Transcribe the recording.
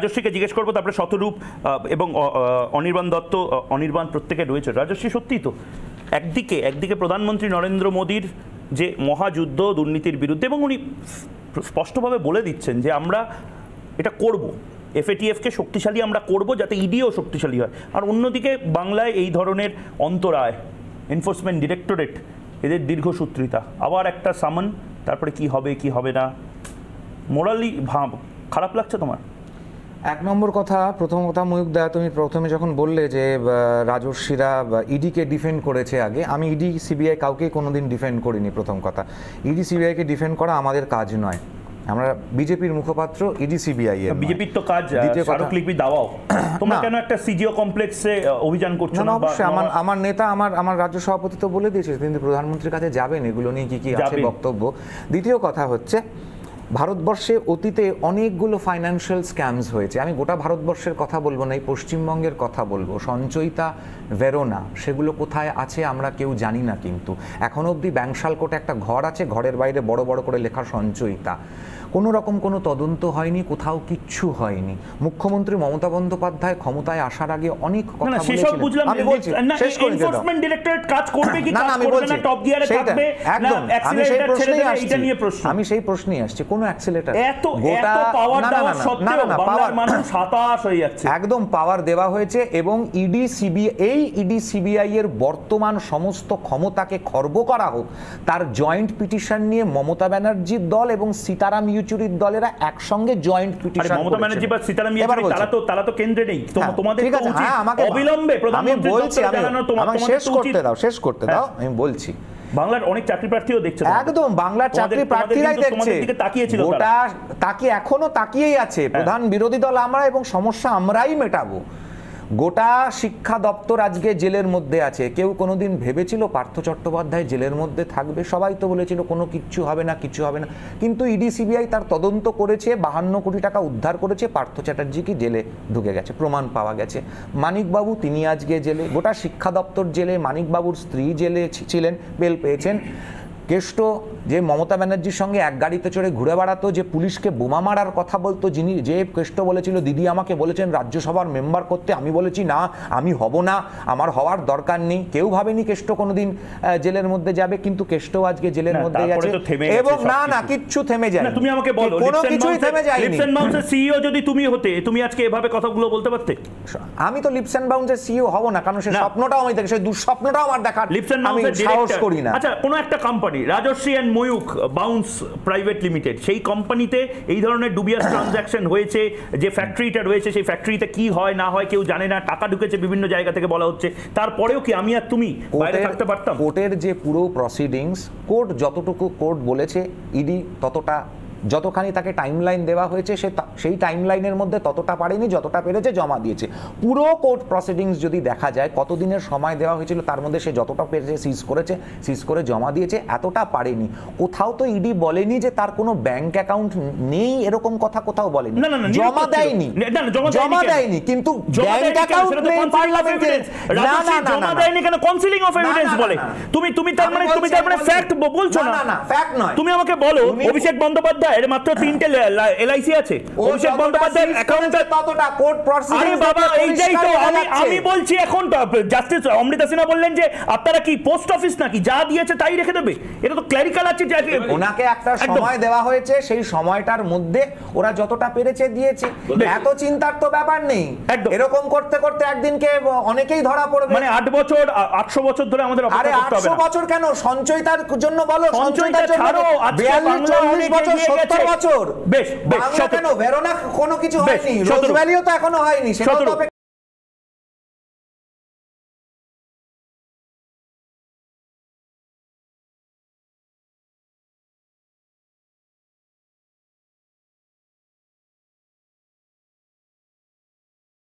রাজশ্রীকে জিজ্ঞেস করবো তারপরে শতরূপ এবং অনির্বাণ দত্ত অনির্বাণ প্রত্যেকে রয়েছে রাজশ্রী সত্যি তো একদিকে একদিকে প্রধানমন্ত্রী নরেন্দ্র মোদীর যে মহাযুদ্ধ দুর্নীতির বিরুদ্ধে এবং উনি স্পষ্টভাবে বলে দিচ্ছেন যে আমরা এটা করব এফএটিএফকে শক্তিশালী আমরা করব যাতে ইডিও e শক্তিশালী হয় আর অন্যদিকে বাংলায় এই ধরনের অন্তরায় এনফোর্সমেন্ট ডিরেক্টরেট এদের দীর্ঘসূত্রিতা আবার একটা সামন তারপরে কি হবে কি হবে না মোরালি ভাব খারাপ লাগছে তোমার এক নম্বর কথা প্রথম কথা দা তুমি প্রথমে যখন বললে যে রাজস্বীরা ইডিকে ডিফেন্ড করেছে আগে আমি ইডি e সিবিআই কাউকে কোনোদিন ডিফেন্ড করিনি প্রথম কথা ইডি সিবিআইকে ডিফেন্ড করা আমাদের কাজ নয় আমরা বিজেপির মুখপাত্র ইডি e সিবিআই এর বিজেপির তো কাজ স্মারকলিপি দাও তোমরা কেন একটা সিজিও কমপ্লেক্সে অভিযান করছো না অবশ্যই আমার আমার নেতা আমার আমার রাজ্য সভাপতি তো বলে দিয়েছে তিনি প্রধানমন্ত্রীর কাছে যাবেন এগুলো নিয়ে কি কি আছে বক্তব্য দ্বিতীয় কথা হচ্ছে ভারতবর্ষে অতীতে অনেকগুলো ফাইন্যান্সিয়াল স্ক্যামস হয়েছে আমি গোটা ভারতবর্ষের কথা বলবো না এই পশ্চিমবঙ্গের কথা বলবো সঞ্চয়িতা ভেরোনা সেগুলো কোথায় আছে আমরা কেউ জানি না কিন্তু এখনও অবধি ব্যাংশালকোটে একটা ঘর আছে ঘরের বাইরে বড় বড় করে লেখা সঞ্চয়িতা কোনো রকম কোনো তদন্ত হয়নি কোথাও কিচ্ছু হয়নি মুখ্যমন্ত্রী মমতা বন্দ্যোপাধ্যায় ক্ষমতায় আসার আগে অনেক কথা আমি বলছি শেষ করে এনফোর্সমেন্ট কাজ করবে কি টপ গিয়ারে থাকবে একদম আমি সেই প্রশ্নেই আসছি আমি সেই আসছি কোন অ্যাক্সিলারেটর এত এত পাওয়ার দেওয়া সত্ত্বেও বাংলার মানুষ হতাশ হয়ে যাচ্ছে একদম পাওয়ার দেওয়া হয়েছে এবং ইডি সিবি এই ইডি সিবিআই এর বর্তমান সমস্ত ক্ষমতাকে খর্ব করা হোক তার জয়েন্ট পিটিশন নিয়ে মমতা ব্যানার্জির দল এবং সীতারাম ইউ ইয়েচুরির দলেরা একসঙ্গে জয়েন্ট পিটিশন মমতা ব্যানার্জি বা সীতারাম ইয়েচুরি তারা তো তারা তো কেন্দ্রে নেই হ্যাঁ, তোমাদের ঠিক আছে হ্যাঁ আমাকে অবিলম্বে প্রধানমন্ত্রী বলছি আমি শেষ করতে দাও শেষ করতে দাও হ্যাঁ। আমি বলছি বাংলার অনেক চাকরি প্রার্থীও দেখছে একদম বাংলার চাকরি প্রার্থীরাই দেখছে তাকিয়েছিল ওটা তাকে এখনো তাকিয়েই আছে হ্যাঁ। প্রধান বিরোধী দল আমরা এবং সমস্যা আমরাই মেটাবো গোটা শিক্ষা দপ্তর আজকে জেলের মধ্যে আছে কেউ কোনোদিন ভেবেছিল পার্থ চট্টোপাধ্যায় জেলের মধ্যে থাকবে সবাই তো বলেছিল কোনো কিচ্ছু হবে না কিছু হবে না কিন্তু ইডি সিবিআই তার তদন্ত করেছে বাহান্ন কোটি টাকা উদ্ধার করেছে পার্থ চ্যাটার্জিকে কি জেলে ঢুকে গেছে প্রমাণ পাওয়া গেছে মানিকবাবু তিনি আজকে জেলে গোটা শিক্ষা দপ্তর জেলে মানিকবাবুর স্ত্রী জেলে ছিলেন বেল পেয়েছেন কেষ্ট যে মমতা ব্যানার্জির সঙ্গে এক গাড়িতে চড়ে ঘুরে বেড়াতো যে পুলিশকে বোমা মারার কথা বলতো যিনি যে কেষ্ট বলেছিল দিদি আমাকে বলেছেন রাজ্যসভার মেম্বার করতে আমি বলেছি না আমি হব না আমার হওয়ার দরকার নেই কেউ ভাবেনি কেষ্ট কোনোদিন জেলের মধ্যে যাবে কিন্তু কেষ্ট আজকে জেলের মধ্যে গেছে এবং না না কিচ্ছু থেমে যায় তুমি আমাকে বলো কোনো কিছুই থেমে যায়নি লিপসেন বাউন্সের সিইও যদি তুমি হতে তুমি আজকে এভাবে কথাগুলো বলতে পারতে আমি তো লিপসেন বাউন্সের সিইও হব না কারণ সে স্বপ্নটাও আমি দেখি সেই দুঃস্বপ্নটাও আমার দেখার লিপসেন বাউন্সের সাহস করি না আচ্ছা কোনো একটা company company Rajshree and Mayukh bounce private limited সেই কোম্পানিতে এই ধরনের ডুবিয়াস ট্রানজ্যাকশন হয়েছে যে ফ্যাক্টরিটা রয়েছে সেই ফ্যাক্টরিতে কি হয় না হয় কেউ জানে না টাকা ঢুকেছে বিভিন্ন জায়গা থেকে বলা হচ্ছে তারপরেও কি আমি আর তুমি বাইরে থাকতে পারতাম কোর্টের যে পুরো প্রসিডিংস কোর্ট যতটুকু কোর্ট বলেছে ইডি ততটা যতখানি তাকে টাইমলাইন দেওয়া হয়েছে সে সেই টাইমলাইনের মধ্যে ততটা পারেনি যতটা পেরেছে জমা দিয়েছে পুরো কোর্ট প্রসিডিংস যদি দেখা যায় কতদিনের সময় দেওয়া হয়েছিল তার মধ্যে সে যতটা পেরেছে সিজ করেছে সিজ করে জমা দিয়েছে এতটা পারেনি কোথাও তো ইডি বলেনি যে তার কোনো ব্যাংক অ্যাকাউন্ট নেই এরকম কথা কোথাও বলেনি জমা দেয়নি জমা দেয়নি কিন্তু ব্যাংক অ্যাকাউন্ট নেই পার্লামেন্টে না না না জমা দেয়নি কেন কনসিলিং অফ এভিডেন্স বলে তুমি তুমি তার মানে তুমি তার মানে ফ্যাক্ট বলছো না না ফ্যাক্ট নয় তুমি আমাকে বলো অভিষেক বন্দ্যোপাধ্যায় এর মাত্র তিনটে এলআইসি আছে অভিষেক বন্দ্যোপাধ্যায়ের অ্যাকাউন্টে ততটা কোর্ট প্রসেস আরে বাবা এইটাই তো আমি আমি বলছি এখন জাস্টিস অমৃতা সিনহা বললেন যে আপনারা কি পোস্ট অফিস নাকি যা দিয়েছে তাই রেখে দেবে এটা তো ক্ল্যারিক্যাল আছে যে ওনাকে একটা সময় দেওয়া হয়েছে সেই সময়টার মধ্যে ওরা যতটা পেরেছে দিয়েছে এত চিন্তার তো ব্যাপার নেই এরকম করতে করতে একদিনকে অনেকেই ধরা পড়বে মানে আট বছর আটশো বছর ধরে আমাদের আরে আটশো বছর কেন সঞ্চয়িতার জন্য বলো সঞ্চয়িতার জন্য 42 বছর সত্তর বছর বেশ বেশ কেন ভেরোনা কোনো কিছু হয়নি রোজ ভ্যালিও তো এখনো হয়নি সেটা তো